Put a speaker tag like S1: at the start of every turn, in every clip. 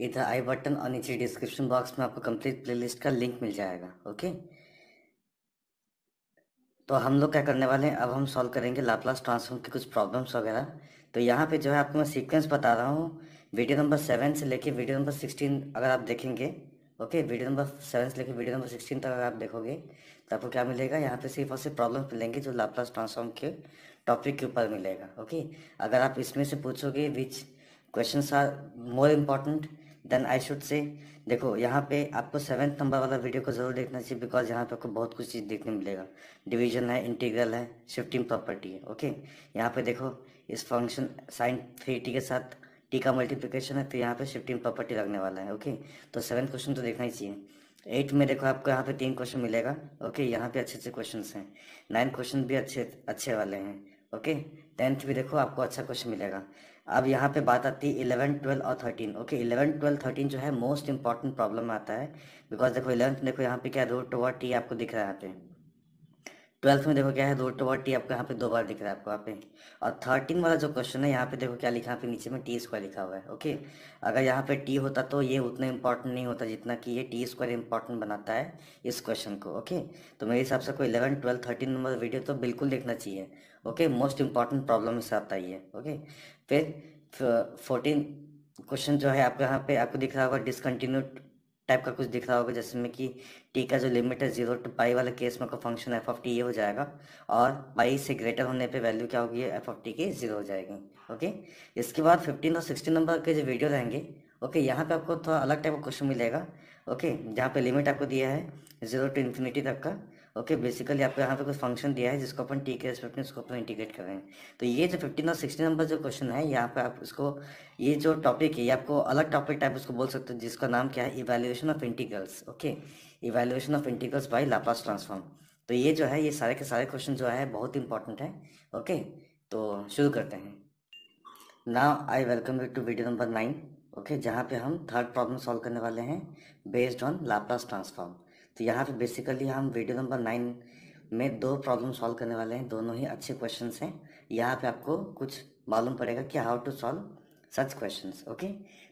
S1: इधर आई बटन और नीचे डिस्क्रिप्शन बॉक्स में आपको कंप्लीट प्लेलिस्ट का लिंक मिल जाएगा ओके तो हम लोग क्या करने वाले हैं अब हम सॉल्व करेंगे लाप्लास ट्रांसफॉर्म के कुछ प्रॉब्लम्स वगैरह तो यहाँ पे जो है आपको मैं सीक्वेंस बता रहा हूँ वीडियो नंबर सेवन से लेके वीडियो नंबर सिक्सटीन अगर आप देखेंगे ओके वीडियो नंबर सेवन से लेके वीडियो नंबर सिक्सटीन तक अगर आप देखोगे तो आपको क्या मिलेगा यहाँ पे सिर्फ और सिर्फ प्रॉब्लम मिलेंगे जो लाप्लास ट्रांसफॉर्म के टॉपिक के ऊपर मिलेगा ओके अगर आप इसमें से पूछोगे which question are more important than I should say देखो यहाँ पे आपको सेवन्थ नंबर वाला वीडियो को ज़रूर देखना चाहिए बिकॉज यहाँ पे आपको बहुत कुछ चीज़ देखने मिलेगा डिवीजन है इंटीग्रल है शिफ्टिंग प्रॉपर्टी है ओके यहाँ पे देखो इस फंक्शन साइन थ्री टी के साथ टी का मल्टीप्लिकेशन है तो यहाँ पे शिफ्टिंग प्रॉपर्टी लगने वाला है ओके तो सेवन क्वेश्चन तो देखना ही चाहिए एट में देखो आपको यहाँ पे तीन क्वेश्चन मिलेगा ओके यहाँ पे अच्छे अच्छे क्वेश्चन हैं नाइन क्वेश्चन भी अच्छे अच्छे वाले हैं ओके टेंथ भी देखो आपको अच्छा क्वेश्चन मिलेगा अब यहाँ पे बात आती है इलेवन ट्वेल्व और thirteen okay eleven twelve thirteen जो है मोस्ट इंपॉर्टेंट प्रॉब्लम आता है बिकॉज देखो इलेवंथ देखो यहाँ पे क्या रूट ओवर टी आपको दिख रहा है पे ट्वेल्थ में देखो क्या है रूट ओवर टी आपको यहाँ पे दो बार दिख रहा है आपको यहाँ पे और थर्टीन वाला जो क्वेश्चन है यहाँ पे देखो क्या लिखा है नीचे में टी स्क्वायर लिखा हुआ है ओके अगर यहाँ पे टी होता तो ये उतना इंपॉर्टेंट नहीं होता जितना कि ये टी स्क्वायर इंपॉर्टेंट बनाता है इस क्वेश्चन को ओके तो मेरे हिसाब से कोई eleven twelve thirteen number video तो बिल्कुल देखना चाहिए ओके मोस्ट इम्पॉर्टेंट प्रॉब्लम इससे आप आई है ओके फिर फोर्टीन क्वेश्चन जो है आपके यहाँ पे आपको दिख रहा होगा डिसकंटिन्यू टाइप का कुछ दिख रहा होगा जैसे में कि टी का जो लिमिट है जीरो टू पाई वाले केस में का फंक्शन एफ ऑफ टी ये हो जाएगा और पाई से ग्रेटर होने पे वैल्यू क्या होगी एफ ऑफ टी की जीरो हो जाएगी ओके इसके बाद फिफ्टीन और सिक्सटीन नंबर के जो वीडियो रहेंगे ओके यहाँ पे आपको थोड़ा अलग टाइप का क्वेश्चन मिलेगा ओके जहाँ पे लिमिट आपको दिया है जीरो टू इन्फिनिटी तक का ओके बेसिकली आपको यहाँ पे कुछ फंक्शन दिया है जिसको अपन टी के रेस्पेक्ट में उसको अपन इंटीग्रेट कर रहे हैं तो ये जो फिफ्टीन और सिक्सटीन नंबर जो क्वेश्चन है यहाँ पे आप उसको ये जो टॉपिक है ये आपको अलग टॉपिक टाइप उसको बोल सकते हो जिसका नाम क्या है evaluation of integrals okay evaluation of integrals by Laplace transform तो ये जो है ये सारे के सारे क्वेश्चन जो है बहुत इंपॉर्टेंट है ओके तो शुरू करते हैं now I welcome you to video number nine okay जहाँ पे हम थर्ड प्रॉब्लम सॉल्व करने वाले हैं बेस्ड ऑन लाप्लास ट्रांसफॉर्म तो यहाँ पे बेसिकली हम वीडियो नंबर नाइन में दो प्रॉब्लम सॉल्व करने वाले हैं दोनों ही अच्छे क्वेश्चन हैं यहाँ पे आपको कुछ मालूम पड़ेगा कि how to solve such question okay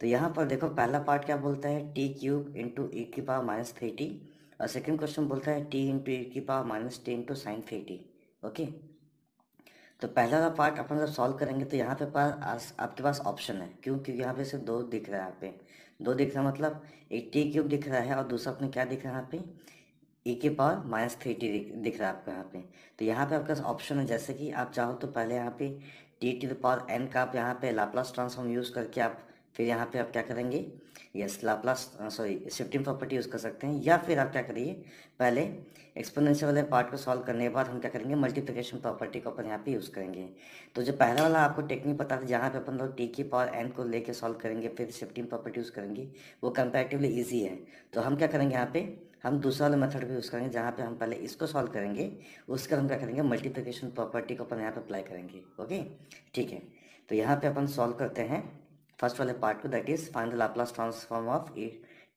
S1: तो यहाँ पर देखो पहला पार्ट क्या बोलता है टी क्यूब इंटू ई की पावर माइनस थ्री टी और सेकेंड क्वेश्चन बोलता है टी इंटू ई की power minus T into sine three T okay तो पहला पार्ट अपन जब सॉल्व करेंगे तो यहाँ पे पास आपके पास ऑप्शन है क्यों क्योंकि यहाँ पे सिर्फ दो दिख रहा है यहाँ पे दो दिख रहा मतलब एक टी क्यूब दिख रहा है और दूसरा अपने क्या दिख रहा है यहाँ पे ई के पावर माइनस थ्री टी दिख रहा है आपको यहाँ पे तो यहाँ पे आपका ऑप्शन है जैसे कि आप चाहो तो पहले यहाँ पे टी टी पावर एन का आप यहाँ पे लाप्लास ट्रांसफॉर्म यूज़ करके आप फिर यहाँ पे आप क्या करेंगे yes Laplace sorry shifting property use कर सकते हैं या फिर आप क्या करिए पहले एक्सपोनेंशियल वाले पार्ट को सॉल्व करने के बाद हम क्या करेंगे मल्टीप्लिकेशन प्रॉपर्टी को अपन यहाँ पे यूज़ करेंगे तो जो पहला वाला आपको टेक्निक पता था जहाँ पे अपन लोग टी की पावर एन को लेके सॉल्व करेंगे फिर शिफ्टिंग प्रॉपर्टी यूज़ करेंगे वो कंपेरेटिवली ईजी है तो हम क्या करेंगे यहाँ पे हम दूसरा वाला मेथड भी यूज़ करेंगे जहाँ पे हम पहले इसको सॉल्व करेंगे उसके हम क्या करेंगे मल्टीप्लिकेशन प्रॉपर्टी को अपन यहाँ पे अप्लाई करेंगे ओके ठीक है तो यहाँ पे अपन सॉल्व करते हैं फर्स्ट वाले पार्ट को that is final Laplace transform of A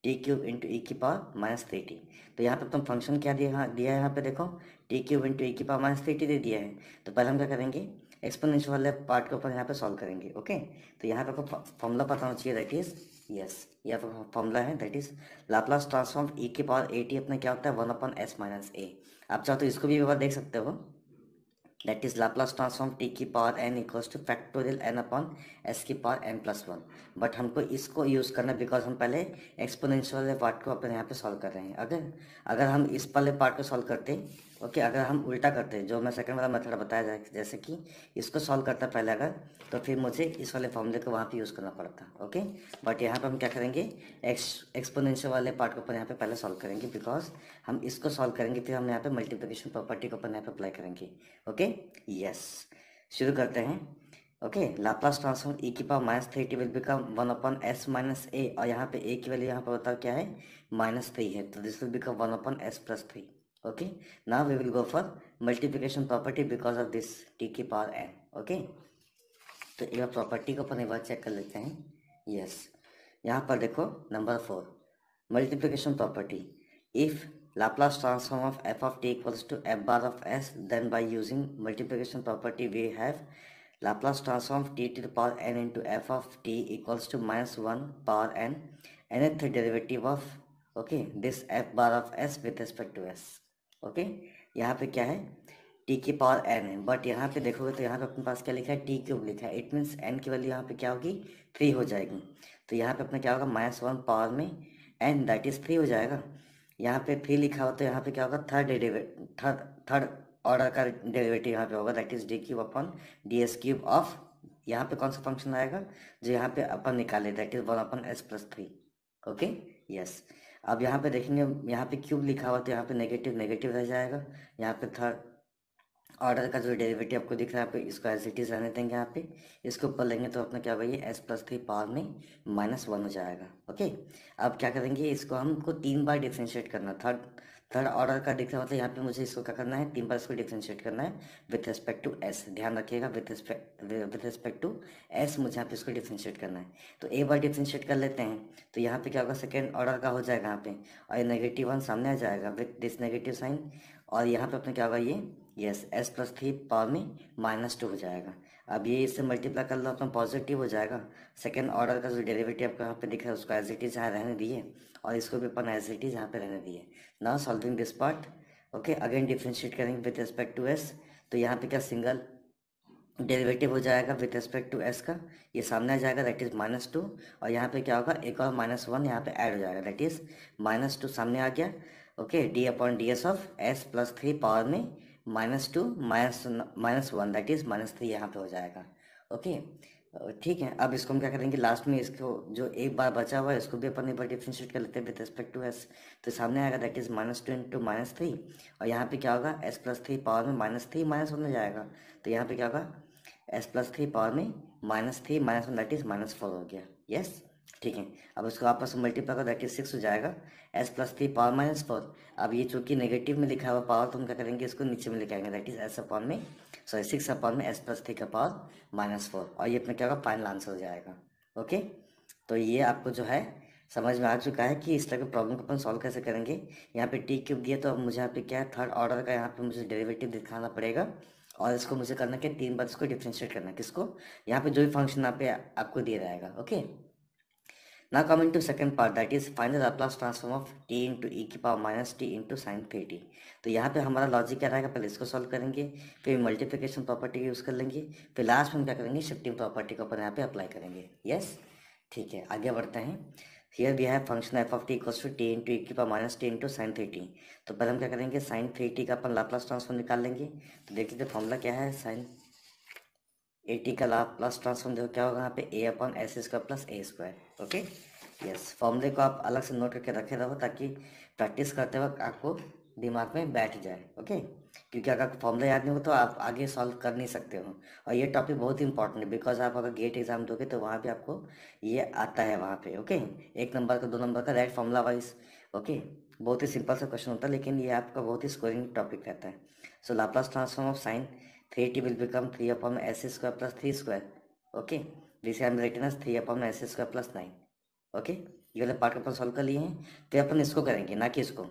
S1: T cube into ई की पावर माइनस थ्री टी तो यहाँ पर तुम फंक्शन क्या दिया दिया है यहाँ पे देखो टी क्यूब इंटू ए की पावर माइनस थ्री टी दे दिया है तो पहले हम क्या करेंगे एक्सपोनेंशियल वाले पार्ट को ऊपर यहाँ पे सॉल्व करेंगे ओके तो यहाँ पर आपको फॉर्मूला पता होना चाहिए दैट इज़ यस यहाँ पर फॉर्मूला है that is Laplace transform E के पावर ए टी अपना क्या होता है one upon S minus A आप चाहो तो इसको भी एक बार देख सकते हो that is Laplace transform T की power N equals to factorial N upon S की power N plus one but हमको इसको यूज़ करना बिकॉज हम पहले एक्सपोनेंशियल वाले पार्ट को अपने यहाँ पे सॉल्व कर रहे हैं अगर अगर हम इस वाले पार्ट को सॉल्व करते ओके अगर हम उल्टा करते हैं जो मैं सेकंड वाला मेथड बताया जाए जैसे कि इसको सॉल्व करता पहले अगर तो फिर मुझे इस वाले फॉर्मूले को वहाँ पे यूज़ करना पड़ता ओके बट यहाँ पे हम क्या करेंगे एक्स एक्सपोनेंशियल वाले पार्ट के ऊपर यहाँ पे पहले सॉल्व करेंगे बिकॉज हम इसको सॉल्व करेंगे फिर हम यहाँ पर मल्टीप्लीकेशन प्रॉपर्टी के ऊपर यहाँ पर अप्लाई करेंगे ओके यस शुरू करते हैं ओके लाप्लास ट्रांसफॉर्म ई की power minus three T will become one upon S minus A और यहाँ पे ए की वैल्यू यहाँ पर बताओ क्या है माइनस थ्री है तो this will become one upon S plus three okay now we will go for multiplication property because of this t की पावर n okay तो यह प्रॉपर्टी को अपन एक बार चेक कर लेते हैं यस यहाँ पर देखो number four multiplication property if Laplace transform of F of T equals to F bar of S then by using multiplication property we have Laplace transform of T to power N into F of T equals to minus one power N nth derivative of okay this F bar of S with respect to S okay यहाँ पे क्या है T की power N है but यहाँ पे देखोगे तो यहाँ पे अपने पास क्या लिखा है टी क्यूब लिखा है इट मीन्स एन की वैल्यू यहाँ पे क्या होगी थ्री हो जाएगी तो यहाँ पे अपना क्या होगा माइनस वन पावर में एन दैट इज़ थ्री हो जाएगा यहाँ पे थ्री लिखा हो तो यहाँ पे क्या होगा थर्ड थर्ड थर्ड ऑर्डर का डेरिवेटिव यहाँ पे होगा that is d cube upon d s cube of यहाँ पे कौन सा फंक्शन आएगा जो यहाँ पे अपन निकाले that is one upon S plus three okay yes अब यहाँ पे देखेंगे यहाँ पे क्यूब लिखा हुआ तो यहाँ पे नेगेटिव नेगेटिव रह जाएगा यहाँ पे थर्ड ऑर्डर का जो डेरिवेटिव आपको दिख रहा है आप आपको सी सिटीज रहने देंगे यहाँ पे इसके ऊपर लेंगे तो अपना क्या भैया एस प्लस थ्री पावर में माइनस वन हो जाएगा ओके अब क्या करेंगे इसको हमको तीन बार डिफ्रेंशिएट करना थर्ड थर्ड ऑर्डर का डिक्स मतलब यहाँ पे मुझे इसको क्या करना है तीन बार इसको डिफ्रेंशिएट करना है विथ रिस्पेक्ट टू एस ध्यान रखिएगा with respect with respect to s मुझे यहाँ पे इसको डिफ्रेंशिएट करना है तो ए बार डिफ्रेंशिएट कर लेते हैं तो यहाँ पे क्या होगा सेकेंड ऑर्डर का हो जाएगा यहाँ पे और ये नेगेटिव वन सामने आ जाएगा विथ दिस नेगेटिव साइन और यहाँ पे अपने क्या होगा ये yes s plus three power में माइनस टू हो जाएगा अब ये इससे मल्टीप्लाई कर लो अपना तो पॉजिटिव हो जाएगा सेकेंड ऑर्डर का जो डेरिवेटिव आपको यहाँ पे दिखा है उसको एज इट इज़ यहाँ रहने दिए और इसको भी अपन एज इट इज़ यहाँ पे रहने दिए now solving this part okay again differentiate करेंगे विद रिस्पेक्ट टू एस तो यहाँ पे क्या सिंगल डेरिवेटिव हो जाएगा विद रिस्पेक्ट टू एस का ये सामने आ जाएगा दैट इज़ माइनस टू और यहाँ पे क्या होगा एक और माइनस वन यहाँ पे ऐड हो जाएगा दैट इज़ माइनस टू सामने आ गया okay d upon d s of s plus three power में minus two minus minus one that is minus three यहाँ पे हो जाएगा ओके ठीक है अब इसको हम क्या करेंगे लास्ट में इसको जो एक बार बचा हुआ है इसको भी अपन एक बार डिफ्रेंशिएट कर लेते हैं विद रेस्पेक्ट टू एस तो सामने आएगा that is minus two into minus three और यहाँ पे क्या होगा एस प्लस थ्री पावर में माइनस थ्री माइनस वन हो जाएगा तो यहाँ पे क्या होगा एस प्लस थ्री पावर में minus three minus one that is minus four हो गया यस ठीक है अब इसको आपस में मल्टीप्लाई कर रखिए सिक्स हो जाएगा s plus three power minus four अब ये चूंकि नेगेटिव में लिखा हुआ पावर तो हम क्या करेंगे इसको नीचे में लिखाएंगे दैट इज एस अपॉन में सॉरी सिक्स अपॉन में एस प्लस थ्री का पावर माइनस फोर और ये अपना क्या होगा फाइनल आंसर हो जाएगा ओके तो ये आपको जो है समझ में आ चुका है कि इस तरह के प्रॉब्लम को अपन सॉल्व कैसे करेंगे यहाँ पे टी क्यूब दिया तो अब मुझे यहाँ पे क्या है थर्ड ऑर्डर का यहाँ पे मुझे डेरिवेटिव दिखाना पड़ेगा और इसको मुझे करना क्या तीन बार इसको डिफ्रेंशिएट करना किसको यहाँ पे जो भी फंक्शन यहाँ पे आपको दिया जाएगा okay Now coming to second part that is find the Laplace transform of t into e e की power minus T into sine three t तो यहाँ पे हमारा लॉजिक क्या रहेगा पहले इसको सॉल्व करेंगे फिर मल्टीप्लिकेशन प्रॉपर्टी यूज़ कर लेंगे फिर लास्ट में हम क्या करेंगे शिफ्टिंग प्रॉपर्टी को अपन यहाँ पे अप्लाई करेंगे यस ठीक है आगे बढ़ते हैं हियर भी है function f of T equals to t into ई की power minus T into sine three t तो पहले हम क्या करेंगे साइन थ्री टी का अपन लाप्लास ट्रांसफॉर्म निकाल लेंगे तो देख लीजिए फॉर्मूला क्या है साइन एटी का लाभ प्लस ट्रांसफॉर्म देखो क्या होगा यहाँ पे a upon s square plus a square okay yes फॉर्मूले को आप अलग से नोट करके रखे रहो ताकि प्रैक्टिस करते वक्त आपको दिमाग में बैठ जाए ओके क्योंकि अगर फॉर्मूले याद नहीं हो तो आप आगे सॉल्व कर नहीं सकते हो और ये टॉपिक बहुत ही इंपॉर्टेंट है बिकॉज आप अगर गेट एग्जाम दोगे तो वहाँ भी आपको ये आता है वहाँ पे ओके एक नंबर का दो नंबर का राइट फॉर्मूला वाइज ओके बहुत ही सिंपल सा क्वेश्चन होता है लेकिन ये आपका बहुत ही स्कोरिंग टॉपिक रहता है so Laplace transform of sine three T will become three upon s square plus three square okay I'm written written three upon s square plus nine okay ये वाले पार्ट अपन सॉल्व कर लिए हैं तो अपन इसको करेंगे ना कि इसको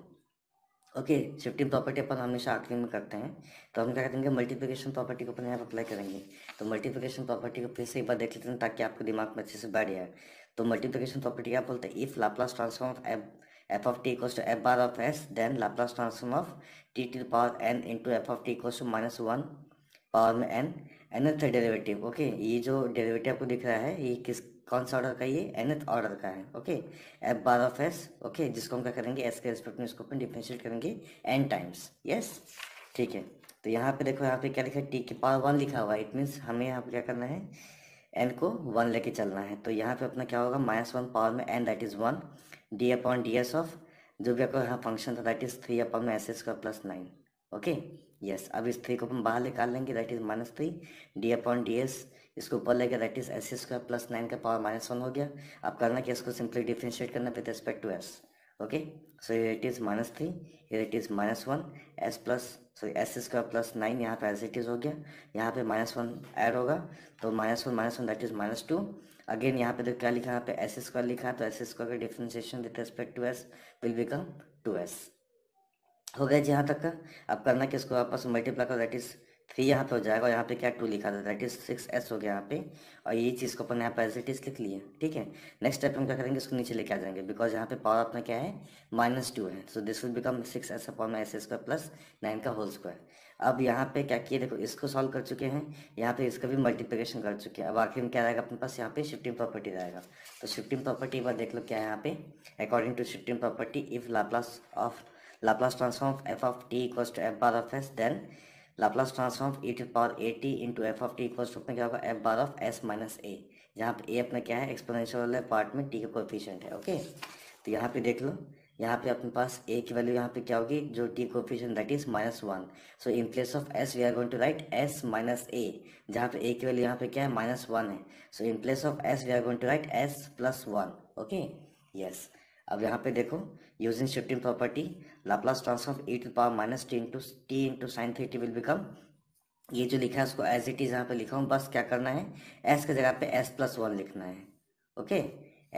S1: ओके शिफ्टिंग प्रॉपर्टी अपन हमेशा आखिरी में करते हैं तो हम क्या करेंगे मल्टीप्लिकेशन प्रॉपर्टी को अपन यहाँ पर अप्लाई करेंगे तो मल्टीप्लिकेशन प्रॉपर्टी को फिर से एक बार देख लेते हैं ताकि आपके दिमाग में अच्छे से बैठ जाए तो मल्टीप्लिकेशन प्रॉपर्टी क्या बोलते हैं if Laplace transform of f f of T equals to F bar of S then Laplace transform of T to power N into F of T equals to minus one power में n nth derivative okay ये जो derivative आपको दिख रहा है ये किस कौन सा ऑर्डर का ये एनथ ऑर्डर का है okay f bar of s okay जिसको हम क्या करेंगे एस के रिस्पेक्ट में इसको अपन डिफ्रेंशिएट करेंगे एन टाइम्स यस ठीक है तो यहाँ पे देखो यहाँ पे क्या लिखा है टी के पावर वन लिखा हुआ है इट मीन्स हमें यहाँ पे क्या करना है एन को वन लेके चलना है तो यहाँ पे अपना क्या होगा माइनस वन पावर में n that is one d upon d s of जो भी आपका यहाँ फंक्शन था दैट इज़ थ्री अपॉन में एस एस का प्लस नाइन ओके यस अब इस थ्री को अपन बाहर निकाल लेंगे that is minus three d upon d s इसको ऊपर लेके that is s square plus nine का पावर माइनस वन हो गया अब करना कि इसको सिंपली डिफ्रेंशिएट करना with respect to S okay so it is minus three it is minus one s plus so s square plus nine यहाँ पे एस इट इज़ हो गया यहाँ पे माइनस वन एड होगा तो minus one minus one that is minus two again यहाँ पे तो क्या लिखा है यहाँ पे एस स्क्वायर लिखा है तो एस स्क्वायर का differentiation with respect to s will become two s हो गया जी यहाँ तक का अब करना कि इसको आपस में मल्टीप्लाई करो दैट इज़ थ्री यहाँ पे हो जाएगा और यहाँ पे क्या टू लिखा था दैट इज सिक्स एस हो गया यहाँ पे और ये चीज़ को अपन यहाँ पर एज इट इज लिख लिया ठीक है नेक्स्ट स्टेप हम क्या करेंगे इसको नीचे लेके आ जाएंगे बिकॉज यहाँ पे पावर अपना क्या है माइनस टू है so this will become six s upon s square plus nine का होल स्क्वायर अब यहाँ पे क्या किए देखो इसको सॉल्व कर चुके हैं यहाँ पे इसका भी मल्टीप्लिकेशन कर चुके हैं अब आखिर में क्या रहेगा अपने पास यहाँ पे शिफ्टिंग प्रॉपर्टी रहेगा तो शिफ्टिंग प्रॉपर्टी एक बार देख लो क्या है यहाँ पे according to shifting property if Laplace of Laplace transform of F of t equals to f bar of s then Laplace transform e to power A t into F of T equals to क्या होगा f bar of s minus a यहाँ पर ए अपना क्या है exponential वाले part में T का कोफिशियंट है ओके तो यहाँ पे देख लो यहाँ पे अपने पास ए की वैल्यू यहाँ पे क्या होगी जो t coefficient that is minus one so in place of s we are going to write s minus a जहाँ पे ए की वैल्यू यहाँ पे क्या है माइनस वन है so in place of s we are going to write s plus one okay yes अब यहाँ पे देखो using shifting property Laplace transform e to power minus T into t into sine three will become ये जो लिखा है उसको as it is यहाँ पे लिखा हूँ बस क्या करना है एस की जगह पे एस प्लस वन लिखना है ओके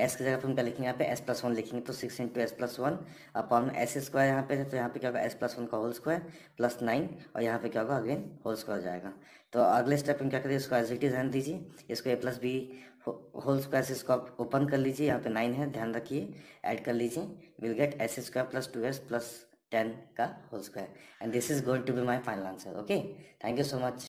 S1: एस की जगह पे हम क्या लिखेंगे यहाँ पे एस प्लस वन लिखेंगे तो six into s plus one upon s square यहाँ पे तो यहाँ पे क्या होगा एस प्लस वन का होल स्क्वायर प्लस नाइन और यहाँ पे क्या होगा अगेन होल स्क्वायर जाएगा तो अगले स्टेप में क्या करिए इसको एज इट इज ध्यान दीजिए इसको a plus b whole square से इसको ओपन कर लीजिए यहाँ पे नाइन है ध्यान रखिए ऐड कर लीजिए will get s square plus two s plus ten का whole square and this is going to be my final answer okay thank you so much